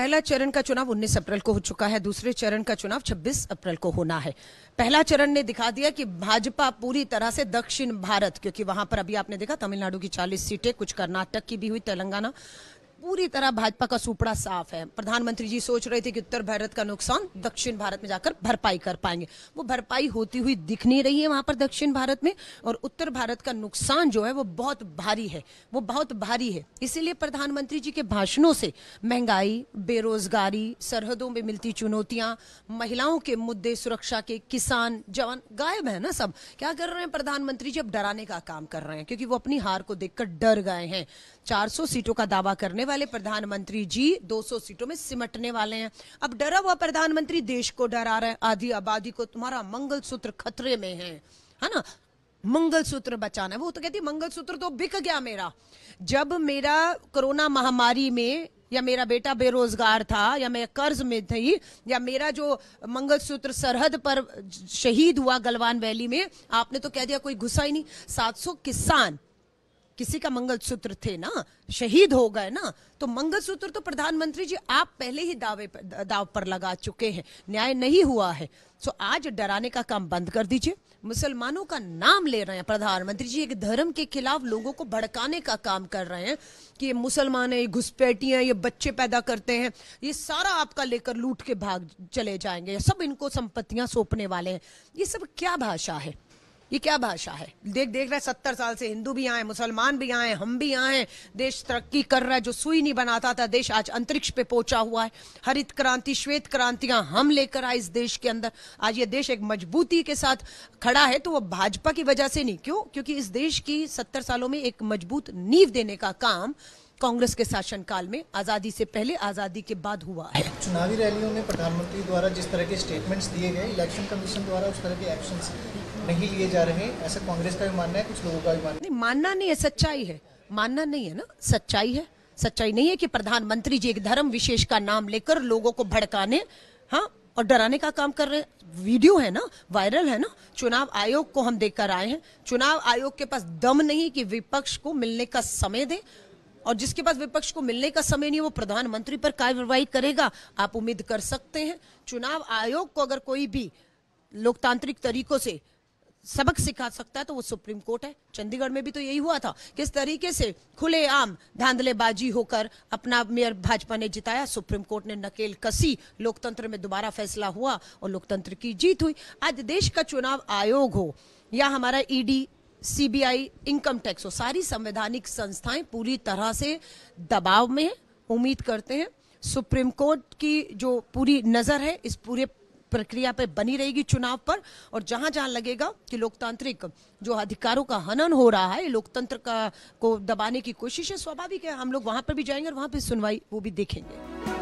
पहला चरण का चुनाव 19 अप्रैल को हो चुका है दूसरे चरण का चुनाव 26 अप्रैल को होना है पहला चरण ने दिखा दिया कि भाजपा पूरी तरह से दक्षिण भारत क्योंकि वहां पर अभी आपने देखा तमिलनाडु की 40 सीटें कुछ कर्नाटक की भी हुई तेलंगाना पूरी तरह भाजपा का सुपड़ा साफ है प्रधानमंत्री जी सोच रहे थे कि उत्तर भारत का नुकसान दक्षिण भारत में जाकर भरपाई कर पाएंगे वो भरपाई होती हुई दिख नहीं रही है वहां पर दक्षिण भारत में और उत्तर भारत का नुकसान जो है वो बहुत भारी है वो बहुत भारी है इसीलिए प्रधानमंत्री जी के भाषणों से महंगाई बेरोजगारी सरहदों में मिलती चुनौतियां महिलाओं के मुद्दे सुरक्षा के किसान जवान गायब है ना सब क्या कर रहे हैं प्रधानमंत्री जी अब डराने का काम कर रहे हैं क्योंकि वो अपनी हार को देखकर डर गए हैं चार सीटों का दावा करने वाले प्रधानमंत्री जी 200 सीटों में सिमटने वाले हैं अब डरा हुआ प्रधानमंत्री देश को डरा रहे आधी आबादी को तुम्हारा मंगलसूत्र खतरे में है है ना मंगलसूत्र बचाना है वो तो कहती है मंगलसूत्र तो बिक गया मेरा जब मेरा कोरोना महामारी में या मेरा बेटा बेरोजगार था या मैं कर्ज में थी या मेरा जो मंगलसूत्र सरहद पर शहीद हुआ गलवान वैली में आपने तो कह दिया कोई घुसा ही नहीं 700 किसान किसी का मंगलसूत्र थे ना शहीद हो गए ना तो मंगलसूत्र तो प्रधानमंत्री जी आप पहले ही दावे पर दाव पर लगा चुके हैं न्याय नहीं हुआ है सो आज डराने का काम बंद कर दीजिए मुसलमानों का नाम ले रहे हैं प्रधानमंत्री जी एक धर्म के खिलाफ लोगों को भड़काने का काम कर रहे हैं कि ये मुसलमान है ये घुसपैठियां ये बच्चे पैदा करते हैं ये सारा आपका लेकर लूट के भाग चले जाएंगे सब इनको संपत्तियां सौंपने वाले हैं ये सब क्या भाषा है ये क्या भाषा है देख देख रहे सत्तर साल से हिंदू भी आए मुसलमान भी आए हम भी आए देश तरक्की कर रहा है जो सुई नहीं बनाता था देश आज अंतरिक्ष पे पहुंचा हुआ है हरित क्रांति श्वेत क्रांतियां हम लेकर आए इस देश के अंदर आज ये देश एक मजबूती के साथ खड़ा है तो वो भाजपा की वजह से नहीं क्यों क्योंकि इस देश की सत्तर सालों में एक मजबूत नींव देने का काम कांग्रेस के शासनकाल में आजादी से पहले आजादी के बाद हुआ है चुनावी रैलियों में प्रधानमंत्री द्वारा जिस तरह के स्टेटमेंट्स दिए गए इलेक्शन कमीशन द्वारा उस तरह के एक्शन नहीं लिए जा रहे ऐसा कांग्रेस का भी मानना है कुछ लोगों का भी मानना नहीं मानना नहीं है सच्चाई है मानना नहीं है ना सच्चाई है सच्चाई नहीं है कि प्रधानमंत्री जी एक धर्म विशेष का नाम लेकर लोगों को भड़काने हाँ और डराने का काम कर रहे हैं वीडियो है ना वायरल है ना चुनाव आयोग को हम देखकर आए हैं चुनाव आयोग के पास दम नहीं कि विपक्ष को मिलने का समय दे और जिसके पास विपक्ष को मिलने का समय नहीं वो प्रधानमंत्री पर कार्यवाही करेगा आप उम्मीद कर सकते हैं चुनाव आयोग को अगर कोई भी लोकतांत्रिक तरीकों से सबक सिखा सकता है तो वो सुप्रीम कोर्ट है चंडीगढ़ में भी तो यही हुआ था किस तरीके से खुलेआम धांधलेबाजी होकर अपना मेयर भाजपा ने जिताया सुप्रीम कोर्ट ने नकेल कसी लोकतंत्र में दोबारा फैसला हुआ और लोकतंत्र की जीत हुई आज देश का चुनाव आयोग हो या हमारा ईडी सीबीआई इनकम टैक्स हो सारी संवैधानिक संस्थाएं पूरी तरह से दबाव में उम्मीद करते हैं सुप्रीम कोर्ट की जो पूरी नजर है इस पूरे प्रक्रिया पे बनी रहेगी चुनाव पर और जहां जहां लगेगा कि लोकतांत्रिक जो अधिकारों का हनन हो रहा है लोकतंत्र का को दबाने की कोशिश है स्वाभाविक है हम लोग वहां पर भी जाएंगे और वहां पर सुनवाई वो भी देखेंगे